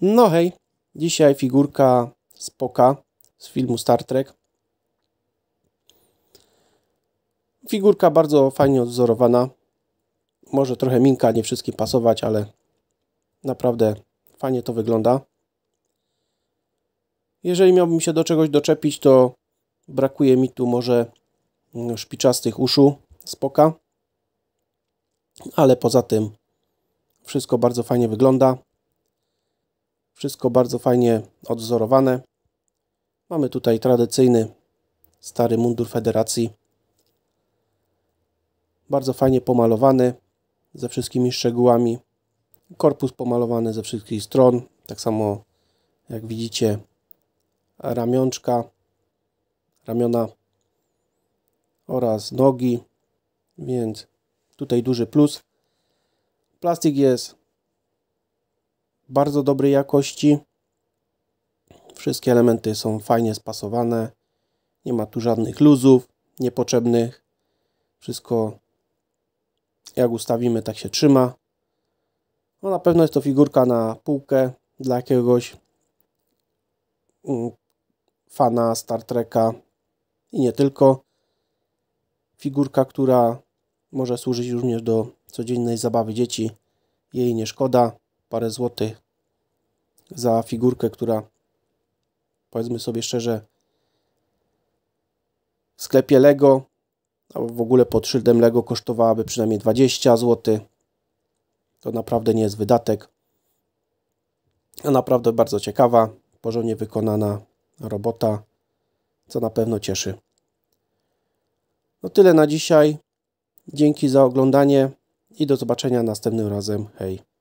No hej, dzisiaj figurka Spoka z filmu Star Trek. Figurka bardzo fajnie odwzorowana. Może trochę minka, nie wszystkim pasować, ale naprawdę fajnie to wygląda. Jeżeli miałbym się do czegoś doczepić, to brakuje mi tu może mm, szpiczastych uszu Spoka. Ale poza tym wszystko bardzo fajnie wygląda. Wszystko bardzo fajnie odwzorowane. Mamy tutaj tradycyjny stary mundur federacji. Bardzo fajnie pomalowany ze wszystkimi szczegółami. Korpus pomalowany ze wszystkich stron. Tak samo jak widzicie ramionczka, ramiona oraz nogi. Więc tutaj duży plus. Plastik jest bardzo dobrej jakości. Wszystkie elementy są fajnie spasowane. Nie ma tu żadnych luzów niepotrzebnych. Wszystko jak ustawimy, tak się trzyma. No na pewno jest to figurka na półkę dla jakiegoś mm, fana Star Treka i nie tylko. Figurka, która może służyć również do codziennej zabawy dzieci. Jej nie szkoda parę złotych za figurkę, która powiedzmy sobie szczerze w sklepie Lego albo w ogóle pod szyldem Lego kosztowałaby przynajmniej 20 zł. To naprawdę nie jest wydatek. A naprawdę bardzo ciekawa, porządnie wykonana robota, co na pewno cieszy. No tyle na dzisiaj. Dzięki za oglądanie i do zobaczenia następnym razem. Hej!